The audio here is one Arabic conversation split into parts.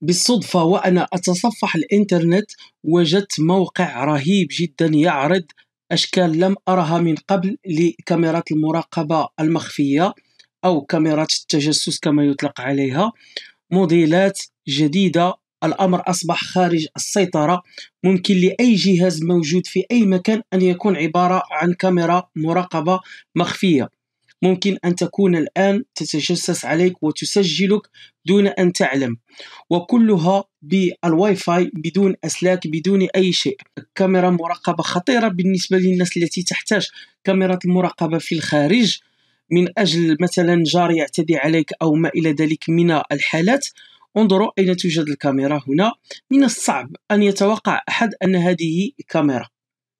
بالصدفة وأنا أتصفح الإنترنت وجدت موقع رهيب جدا يعرض أشكال لم أرها من قبل لكاميرات المراقبة المخفية أو كاميرات التجسس كما يطلق عليها موديلات جديدة الأمر أصبح خارج السيطرة ممكن لأي جهاز موجود في أي مكان أن يكون عبارة عن كاميرا مراقبة مخفية ممكن أن تكون الآن تتجسس عليك وتسجلك دون أن تعلم وكلها بالواي فاي بدون أسلاك بدون أي شيء كاميرا مراقبة خطيرة بالنسبة للناس التي تحتاج كاميرا المراقبة في الخارج من أجل مثلا جار يعتدي عليك أو ما إلى ذلك من الحالات انظروا أين توجد الكاميرا هنا من الصعب أن يتوقع أحد أن هذه كاميرا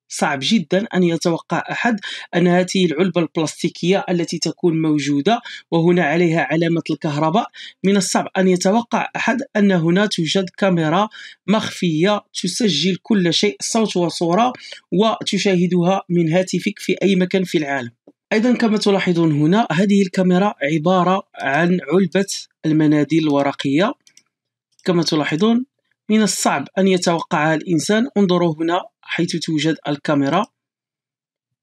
صعب جدا ان يتوقع احد ان هذه العلبه البلاستيكيه التي تكون موجوده وهنا عليها علامه الكهرباء من الصعب ان يتوقع احد ان هنا توجد كاميرا مخفيه تسجل كل شيء صوت وصوره وتشاهدها من هاتفك في اي مكان في العالم ايضا كما تلاحظون هنا هذه الكاميرا عباره عن علبه المناديل الورقيه كما تلاحظون من الصعب أن يتوقعها الإنسان انظروا هنا حيث توجد الكاميرا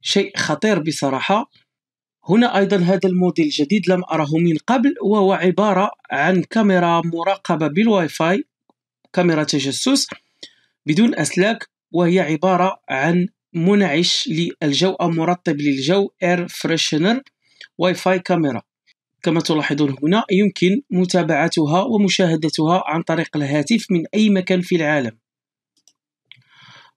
شيء خطير بصراحة هنا أيضا هذا الموديل الجديد لم أره من قبل وهو عبارة عن كاميرا مراقبة بالواي فاي كاميرا تجسس بدون أسلاك وهي عبارة عن منعش للجو أو مرطب للجو اير فريشنر واي فاي كاميرا كما تلاحظون هنا يمكن متابعتها ومشاهدتها عن طريق الهاتف من أي مكان في العالم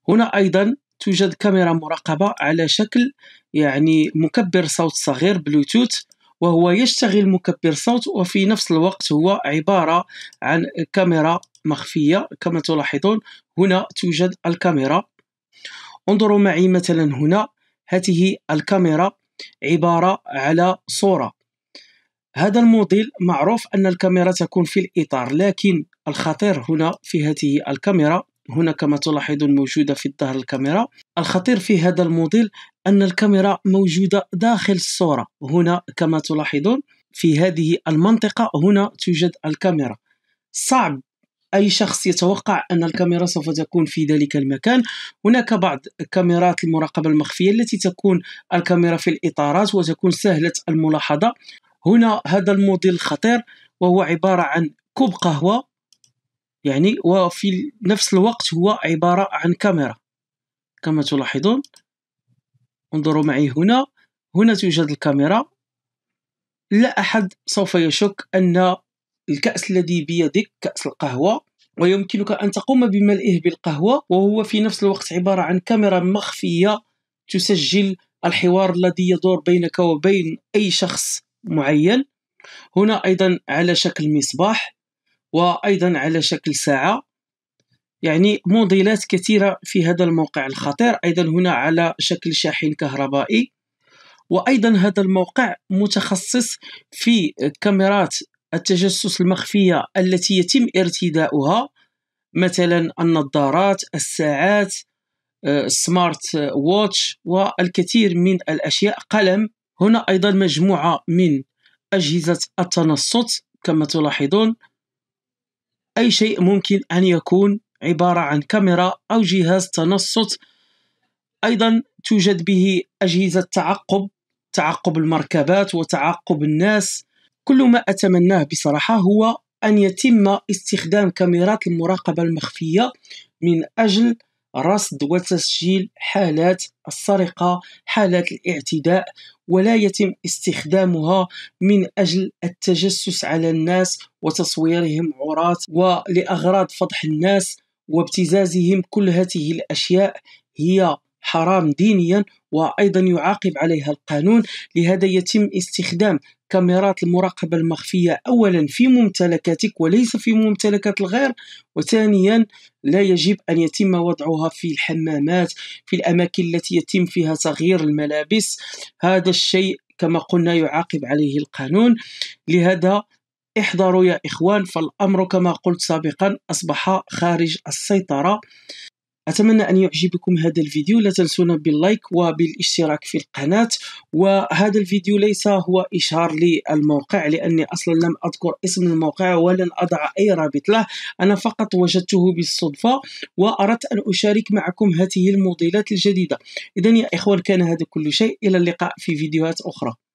هنا أيضا توجد كاميرا مراقبة على شكل يعني مكبر صوت صغير بلوتوث وهو يشتغل مكبر صوت وفي نفس الوقت هو عبارة عن كاميرا مخفية كما تلاحظون هنا توجد الكاميرا انظروا معي مثلا هنا هذه الكاميرا عبارة على صورة هذا الموديل معروف أن الكاميرا تكون في الإطار لكن الخطير هنا في هذه الكاميرا هنا كما تلاحظون موجودة في ظهر الكاميرا الخطير في هذا الموديل أن الكاميرا موجودة داخل الصورة هنا كما تلاحظون في هذه المنطقة هنا توجد الكاميرا صعب أي شخص يتوقع أن الكاميرا سوف تكون في ذلك المكان هناك بعض كاميرات المراقبة المخفية التي تكون الكاميرا في الإطارات وتكون سهلة الملاحظة هنا هذا الموديل الخطير وهو عبارة عن كوب قهوة يعني وفي نفس الوقت هو عبارة عن كاميرا كما تلاحظون انظروا معي هنا هنا توجد الكاميرا لا أحد سوف يشك أن الكأس الذي بيدك كأس القهوة ويمكنك أن تقوم بملئه بالقهوة وهو في نفس الوقت عبارة عن كاميرا مخفية تسجل الحوار الذي يدور بينك وبين أي شخص معين هنا أيضا على شكل مصباح وايضا على شكل ساعه يعني موديلات كثيره في هذا الموقع الخطير ايضا هنا على شكل شاحن كهربائي وايضا هذا الموقع متخصص في كاميرات التجسس المخفيه التي يتم ارتداؤها مثلا النظارات الساعات سمارت آه، ووتش والكثير من الاشياء قلم هنا ايضا مجموعه من اجهزه التنصت كما تلاحظون أي شيء ممكن أن يكون عبارة عن كاميرا أو جهاز تنصت أيضا توجد به أجهزة تعقب تعقب المركبات وتعقب الناس كل ما أتمناه بصراحة هو أن يتم استخدام كاميرات المراقبة المخفية من أجل رصد وتسجيل حالات السرقة حالات الاعتداء ولا يتم استخدامها من أجل التجسس على الناس وتصويرهم عراة ولأغراض فضح الناس وابتزازهم كل هذه الأشياء هي حرام دينيا وايضا يعاقب عليها القانون لهذا يتم استخدام كاميرات المراقبه المخفيه اولا في ممتلكاتك وليس في ممتلكات الغير وثانيا لا يجب ان يتم وضعها في الحمامات في الاماكن التي يتم فيها تغيير الملابس هذا الشيء كما قلنا يعاقب عليه القانون لهذا احذروا يا اخوان فالامر كما قلت سابقا اصبح خارج السيطره أتمنى أن يعجبكم هذا الفيديو لا تنسونا باللايك وبالاشتراك في القناة وهذا الفيديو ليس هو إشهار للموقع لأني أصلا لم أذكر اسم الموقع ولن أضع أي رابط له أنا فقط وجدته بالصدفة وأردت أن أشارك معكم هذه الموديلات الجديدة إذا يا إخوان كان هذا كل شيء إلى اللقاء في فيديوهات أخرى